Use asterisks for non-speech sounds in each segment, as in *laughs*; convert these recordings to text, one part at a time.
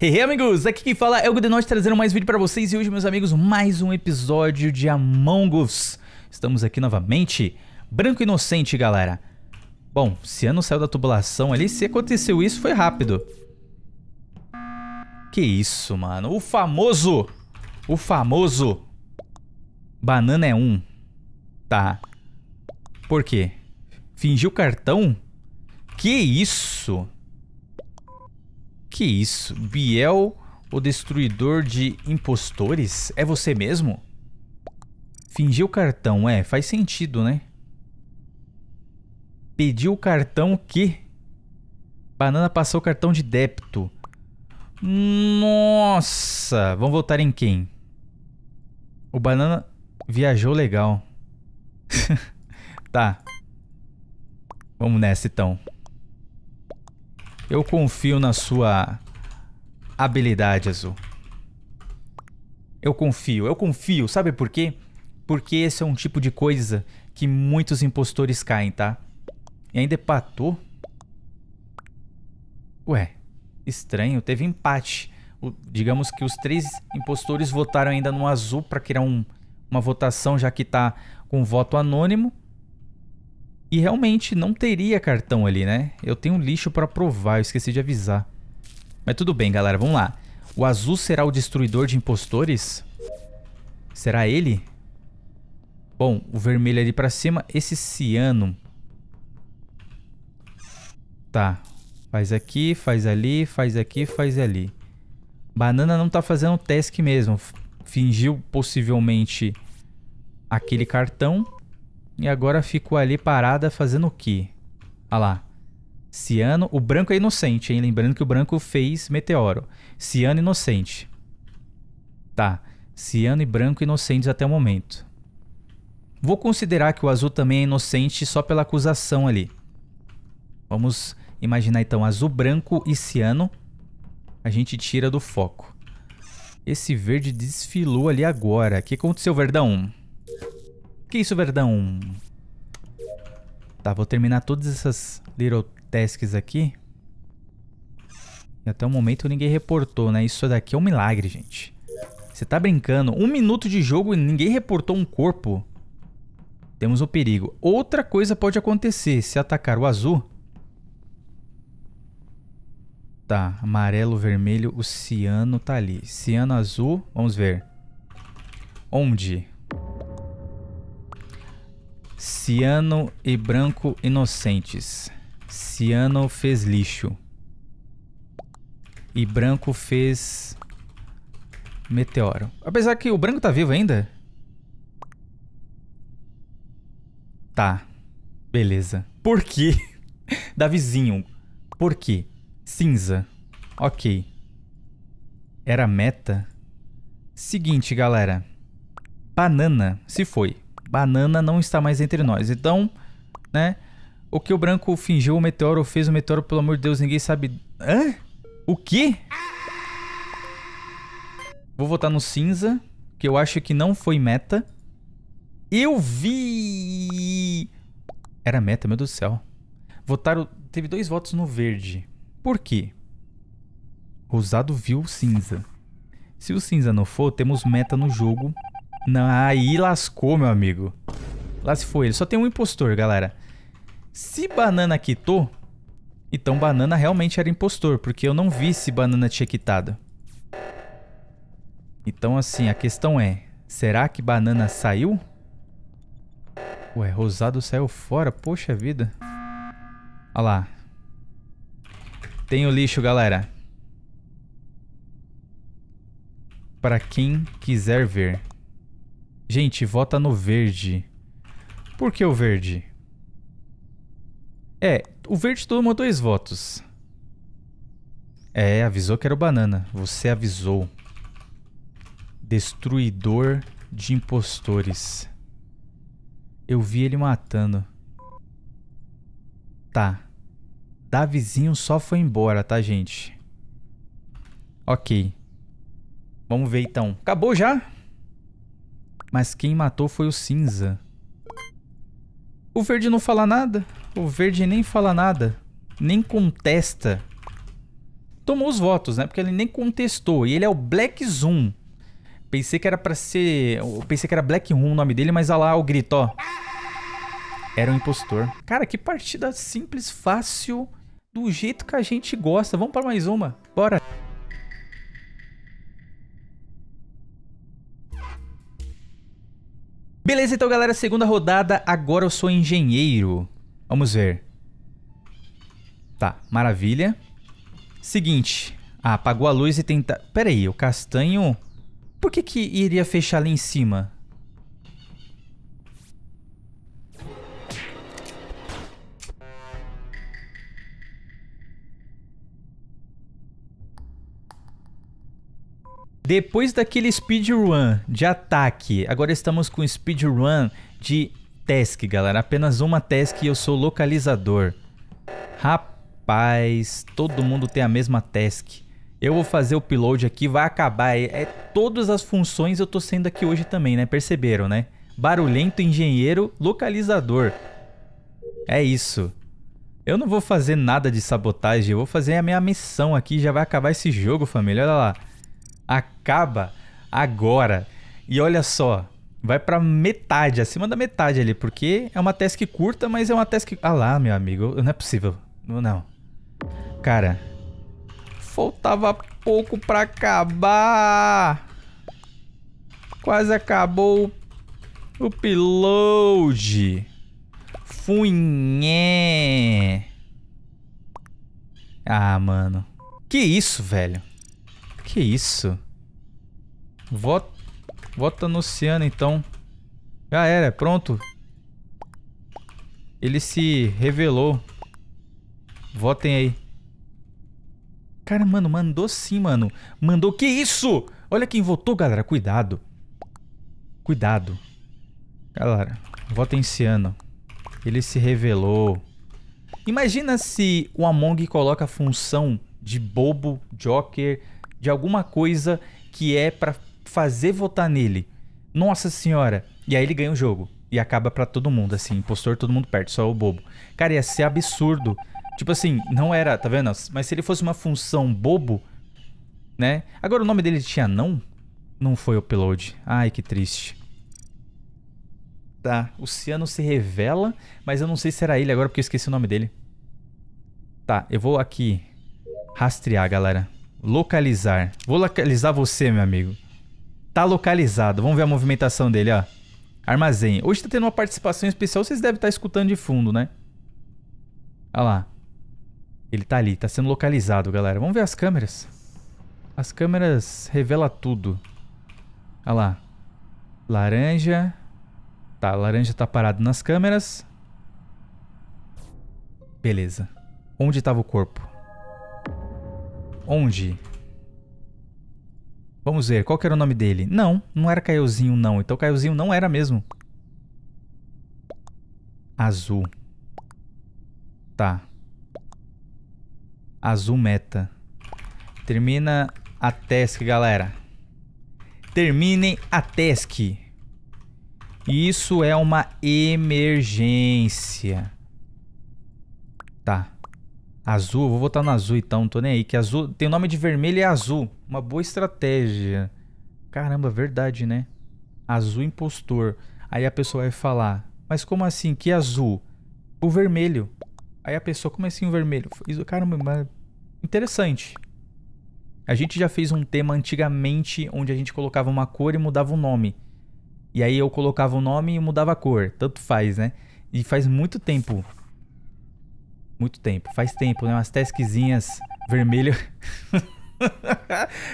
Hey amigos, aqui quem fala é o Gudenot trazendo mais vídeo para vocês e hoje meus amigos mais um episódio de Among Us. Estamos aqui novamente, branco inocente galera. Bom, ano saiu da tubulação ali, se aconteceu isso foi rápido. Que isso mano, o famoso, o famoso banana é um. Tá, por quê? Fingiu cartão? Que isso? Que isso? Biel, o destruidor de impostores? É você mesmo? Fingiu o cartão, é, faz sentido, né? Pediu o cartão que? Banana passou o cartão de débito. Nossa! Vamos votar em quem? O Banana viajou legal. *laughs* tá. Vamos nessa então. Eu confio na sua habilidade, Azul. Eu confio, eu confio. Sabe por quê? Porque esse é um tipo de coisa que muitos impostores caem, tá? E ainda empatou? Ué, estranho, teve empate. O, digamos que os três impostores votaram ainda no azul para criar um, uma votação, já que tá com voto anônimo. E realmente não teria cartão ali, né? Eu tenho lixo para provar, eu esqueci de avisar. Mas tudo bem, galera, vamos lá. O azul será o destruidor de impostores? Será ele? Bom, o vermelho ali pra cima. Esse ciano. Tá. Faz aqui, faz ali, faz aqui, faz ali. Banana não tá fazendo task mesmo. Fingiu possivelmente aquele cartão. E agora ficou ali parada fazendo o quê? Olha ah lá. Ciano. O branco é inocente, hein? Lembrando que o branco fez meteoro. Ciano inocente. Tá. Ciano e branco inocentes até o momento. Vou considerar que o azul também é inocente só pela acusação ali. Vamos imaginar então azul, branco e ciano. A gente tira do foco. Esse verde desfilou ali agora. O que aconteceu, verdão? Que é isso, verdão? Tá, vou terminar todas essas little tasks aqui. E até o momento ninguém reportou, né? Isso daqui é um milagre, gente. Você tá brincando. Um minuto de jogo e ninguém reportou um corpo. Temos um perigo. Outra coisa pode acontecer. Se atacar o azul... Tá, amarelo, vermelho, o ciano tá ali. Ciano azul, vamos ver. Onde? Ciano e branco inocentes. Ciano fez lixo. E branco fez meteoro. Apesar que o branco tá vivo ainda? Tá. Beleza. Por quê? *laughs* Davizinho. Por quê? Cinza. Ok. Era meta? Seguinte, galera. Banana se foi banana não está mais entre nós. Então, né? O que o branco fingiu o meteoro fez o meteoro, pelo amor de Deus, ninguém sabe. Hã? O quê? Vou votar no cinza, que eu acho que não foi meta. Eu vi. Era meta, meu Deus do céu. Votaram. Teve dois votos no verde. Por quê? Rosado viu o cinza. Se o cinza não for, temos meta no jogo não, aí lascou, meu amigo. Lá se foi ele. Só tem um impostor, galera. Se banana quitou, então banana realmente era impostor, porque eu não vi se banana tinha quitado. Então, assim, a questão é, será que banana saiu? Ué, rosado saiu fora, poxa vida. Olha lá. Tem o lixo, galera. Para quem quiser ver. Gente, vota no verde. Por que o verde? É, o verde tomou dois votos. É, avisou que era o banana. Você avisou. Destruidor de impostores. Eu vi ele matando. Tá. Davizinho só foi embora, tá, gente? Ok. Vamos ver então. Acabou já? Mas quem matou foi o cinza. O verde não fala nada. O verde nem fala nada. Nem contesta. Tomou os votos, né? Porque ele nem contestou. E ele é o Black Zoom. Pensei que era pra ser... Eu pensei que era Black Room o nome dele, mas olha lá o grito, ó. Era um impostor. Cara, que partida simples, fácil, do jeito que a gente gosta. Vamos pra mais uma. Bora. Beleza, então, galera, segunda rodada. Agora eu sou engenheiro. Vamos ver. Tá, maravilha. Seguinte. Ah, apagou a luz e tenta... Pera aí, o castanho... Por que que iria fechar ali em cima? Depois daquele speedrun de ataque, agora estamos com speedrun de task, galera. Apenas uma task e eu sou localizador. Rapaz, todo mundo tem a mesma task. Eu vou fazer o upload aqui, vai acabar. É, é todas as funções eu tô sendo aqui hoje também, né? Perceberam, né? Barulhento, engenheiro, localizador. É isso. Eu não vou fazer nada de sabotagem, eu vou fazer a minha missão aqui, já vai acabar esse jogo, família. Olha lá acaba agora. E olha só, vai para metade, acima da metade ali, porque é uma task curta, mas é uma task... Ah lá, meu amigo, não é possível. Não. Cara, faltava pouco para acabar. Quase acabou o upload. Funhé. Ah, mano. Que isso, velho? Que é isso? Vota, vota no oceano, então. Já era, pronto. Ele se revelou. Votem aí. Cara, mano, mandou sim, mano. Mandou. Que isso? Olha quem votou, galera. Cuidado. Cuidado. Galera, votem no ano. Ele se revelou. Imagina se o Among coloca a função de bobo, joker, de alguma coisa que é para fazer votar nele. Nossa senhora! E aí ele ganha o jogo. E acaba para todo mundo, assim, impostor, todo mundo perde, só o bobo. Cara, ia ser absurdo. Tipo assim, não era, tá vendo? Mas se ele fosse uma função bobo, né? Agora o nome dele tinha não? Não foi upload. Ai, que triste. Tá, o Ciano se revela, mas eu não sei se era ele agora porque eu esqueci o nome dele. Tá, eu vou aqui rastrear, galera. Localizar. Vou localizar você, meu amigo. Tá localizado. Vamos ver a movimentação dele, ó. Armazém. Hoje tá tendo uma participação especial, vocês devem estar tá escutando de fundo, né? Olha lá. Ele tá ali, tá sendo localizado, galera. Vamos ver as câmeras. As câmeras revelam tudo. Olha lá. Laranja. Tá, laranja tá parado nas câmeras. Beleza. Onde estava o corpo? Onde? Vamos ver, qual era o nome dele? Não, não era Caiozinho não. Então Caiozinho não era mesmo. Azul. Tá. Azul meta. Termina a task, galera. Terminem a task. Isso é uma emergência. Tá. Azul, vou votar no azul então, não tô nem aí. Que azul tem o nome de vermelho e é azul. Uma boa estratégia. Caramba, verdade, né? Azul impostor. Aí a pessoa vai falar, mas como assim? Que azul? O vermelho. Aí a pessoa, como assim o vermelho? Caramba, interessante. A gente já fez um tema antigamente onde a gente colocava uma cor e mudava o um nome. E aí eu colocava o um nome e mudava a cor. Tanto faz, né? E faz muito tempo muito tempo. Faz tempo, né? Umas taskzinhas vermelho. *laughs*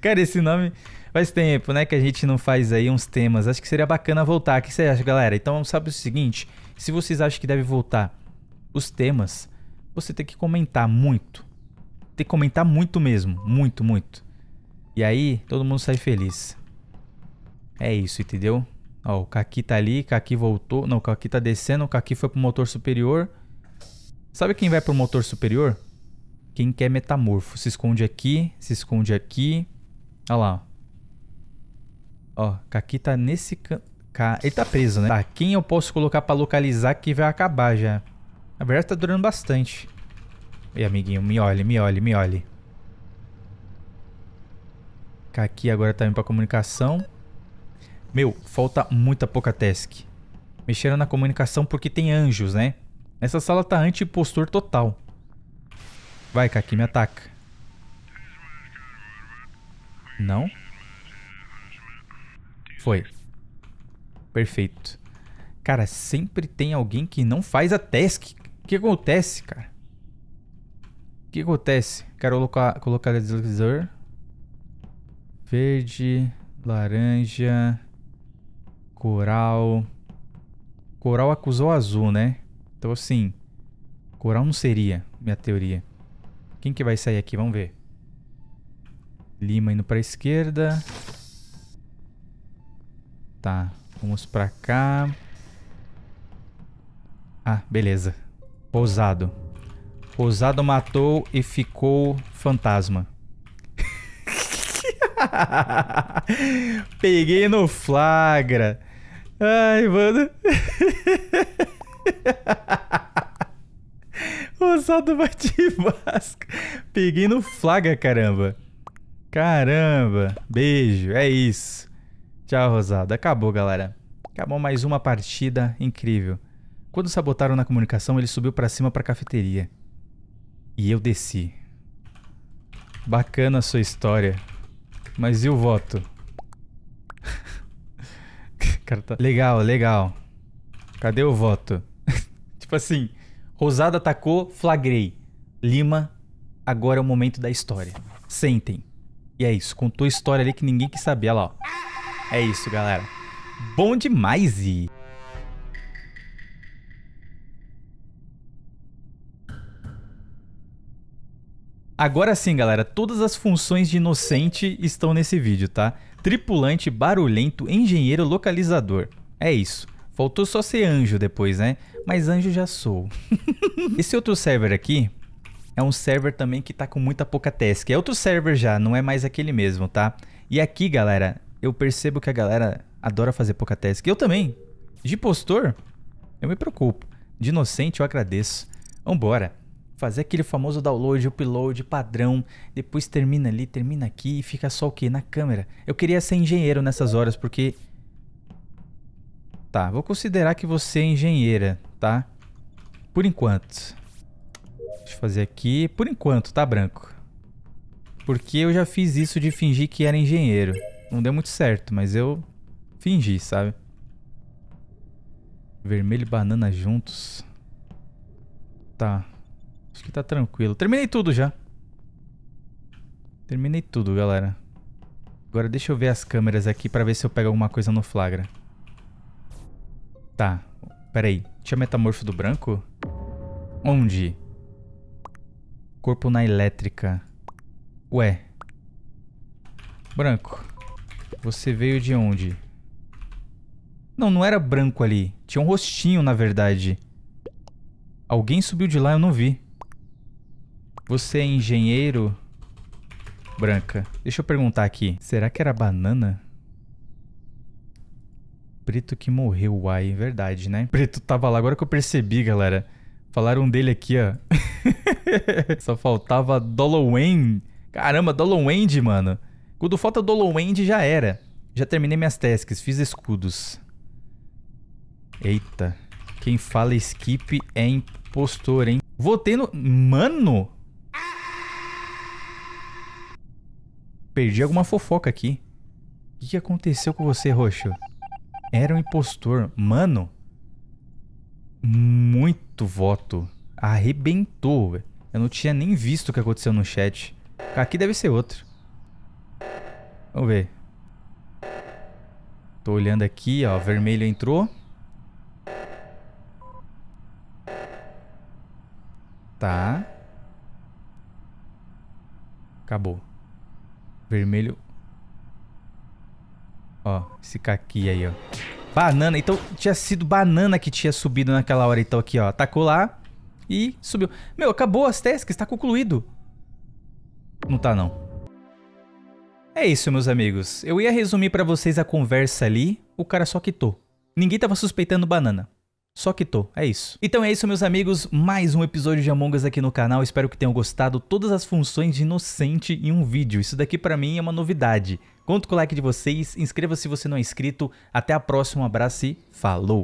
Cara, esse nome faz tempo, né? Que a gente não faz aí uns temas. Acho que seria bacana voltar. O que você acha, galera? Então, sabe o seguinte? Se vocês acham que deve voltar os temas, você tem que comentar muito. Tem que comentar muito mesmo. Muito, muito. E aí, todo mundo sai feliz. É isso, entendeu? Ó, o Kaki tá ali, Kaki voltou. Não, o Kaki tá descendo, o Kaki foi pro motor superior. Sabe quem vai pro motor superior? Quem quer metamorfo. Se esconde aqui, se esconde aqui. Olha lá. Ó, Kaki tá nesse can... Ele tá preso, né? Tá, quem eu posso colocar pra localizar que vai acabar já? Na verdade tá durando bastante. E amiguinho, me olhe, me olhe, me olhe. Kaki agora tá indo pra comunicação. Meu, falta muita pouca task. Mexeram na comunicação porque tem anjos, né? Essa sala tá anti-impostor total. Vai, Kaki, me ataca. Não? Foi. Perfeito. Cara, sempre tem alguém que não faz a task. O que acontece, cara? O que acontece? Quero colocar, colocar deslizador. Verde, laranja, coral. Coral acusou azul, né? Então, assim, coral não seria minha teoria. Quem que vai sair aqui? Vamos ver. Lima indo pra esquerda. Tá, vamos pra cá. Ah, beleza. Pousado. Pousado matou e ficou fantasma. *laughs* Peguei no flagra. Ai, mano. *laughs* Rosado *laughs* saldo bate Vasco. Peguei no flaga, caramba. Caramba. Beijo. É isso. Tchau, Rosado. Acabou, galera. Acabou mais uma partida incrível. Quando sabotaram na comunicação, ele subiu para cima para cafeteria. E eu desci. Bacana a sua história. Mas e o voto? *laughs* Tá- legal, legal. Cadê o voto? Tipo assim, Rosada atacou, flagrei. Lima, agora é o momento da história. Sentem. E é isso, contou a história ali que ninguém quis saber, olha lá. Ó. É isso, galera. Bom demais e... Agora sim, galera, todas as funções de inocente estão nesse vídeo, tá? Tripulante, barulhento, engenheiro, localizador. É isso. Faltou só ser anjo depois, né? Mas anjo já sou. *laughs* Esse outro server aqui é um server também que tá com muita pouca task. É outro server já, não é mais aquele mesmo, tá? E aqui, galera, eu percebo que a galera adora fazer pouca task. Eu também. De postor, eu me preocupo. De inocente, eu agradeço. Vambora. Fazer aquele famoso download, upload, padrão. Depois termina ali, termina aqui e fica só o quê? Na câmera. Eu queria ser engenheiro nessas horas, porque Tá, vou considerar que você é engenheira, tá? Por enquanto. Deixa eu fazer aqui. Por enquanto, tá, Branco? Porque eu já fiz isso de fingir que era engenheiro. Não deu muito certo, mas eu fingi, sabe? Vermelho e banana juntos. Tá. Acho que tá tranquilo. Terminei tudo já. Terminei tudo, galera. Agora deixa eu ver as câmeras aqui pra ver se eu pego alguma coisa no flagra. Tá, peraí. Tinha metamorfo do branco? Onde? Corpo na elétrica. Ué. Branco. Você veio de onde? Não, não era branco ali. Tinha um rostinho, na verdade. Alguém subiu de lá, eu não vi. Você é engenheiro? Branca. Deixa eu perguntar aqui. Será que era banana? Preto que morreu, uai, é verdade, né? Preto tava lá, agora que eu percebi, galera. Falaram dele aqui, ó. *laughs* Só faltava Dolowend. Caramba, Dolowend, mano. Quando falta Dolowend, já era. Já terminei minhas tasks, fiz escudos. Eita. Quem fala skip é impostor, hein? Votei no... Mano! Perdi alguma fofoca aqui. O que aconteceu com você, Roxo? era um impostor. Mano, muito voto. Arrebentou, velho. Eu não tinha nem visto o que aconteceu no chat. Aqui deve ser outro. Vamos ver. Tô olhando aqui, ó. Vermelho entrou. Tá. Acabou. Vermelho Ó, esse caqui aí, ó. Banana. Então, tinha sido banana que tinha subido naquela hora. Então, aqui, ó. Atacou lá e subiu. Meu, acabou as tasks. Tá concluído. Não tá, não. É isso, meus amigos. Eu ia resumir pra vocês a conversa ali. O cara só quitou. Ninguém tava suspeitando banana. Só que tô, é isso. Então é isso, meus amigos, mais um episódio de Among Us aqui no canal, espero que tenham gostado. Todas as funções de inocente em um vídeo, isso daqui pra mim é uma novidade. Conto com o like de vocês, inscreva-se se você não é inscrito, até a próxima, um abraço e falou!